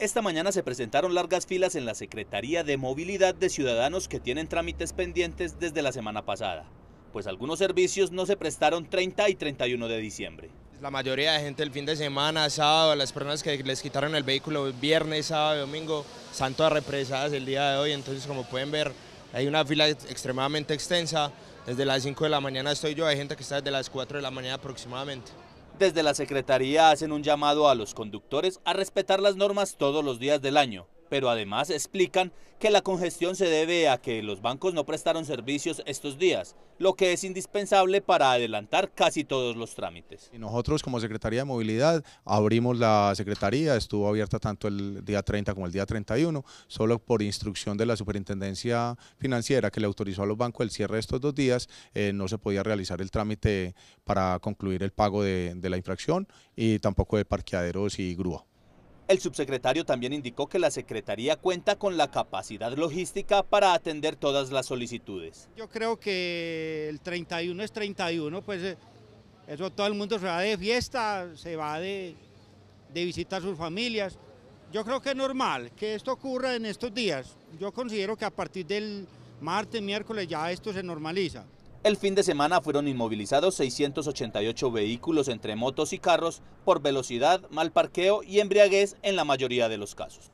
Esta mañana se presentaron largas filas en la Secretaría de Movilidad de ciudadanos que tienen trámites pendientes desde la semana pasada, pues algunos servicios no se prestaron 30 y 31 de diciembre. La mayoría de gente el fin de semana, sábado, las personas que les quitaron el vehículo viernes, sábado domingo, están todas represadas el día de hoy, entonces como pueden ver hay una fila extremadamente extensa, desde las 5 de la mañana estoy yo, hay gente que está desde las 4 de la mañana aproximadamente. Desde la Secretaría hacen un llamado a los conductores a respetar las normas todos los días del año, pero además explican que la congestión se debe a que los bancos no prestaron servicios estos días, lo que es indispensable para adelantar casi todos los trámites. Nosotros como Secretaría de Movilidad abrimos la Secretaría, estuvo abierta tanto el día 30 como el día 31, solo por instrucción de la Superintendencia Financiera que le autorizó a los bancos el cierre de estos dos días, eh, no se podía realizar el trámite para concluir el pago de, de la infracción y tampoco de parqueaderos y grúa. El subsecretario también indicó que la Secretaría cuenta con la capacidad logística para atender todas las solicitudes. Yo creo que el 31 es 31, pues eh, eso todo el mundo se va de fiesta, se va de, de visita a sus familias. Yo creo que es normal que esto ocurra en estos días. Yo considero que a partir del martes, miércoles ya esto se normaliza. El fin de semana fueron inmovilizados 688 vehículos entre motos y carros por velocidad, mal parqueo y embriaguez en la mayoría de los casos.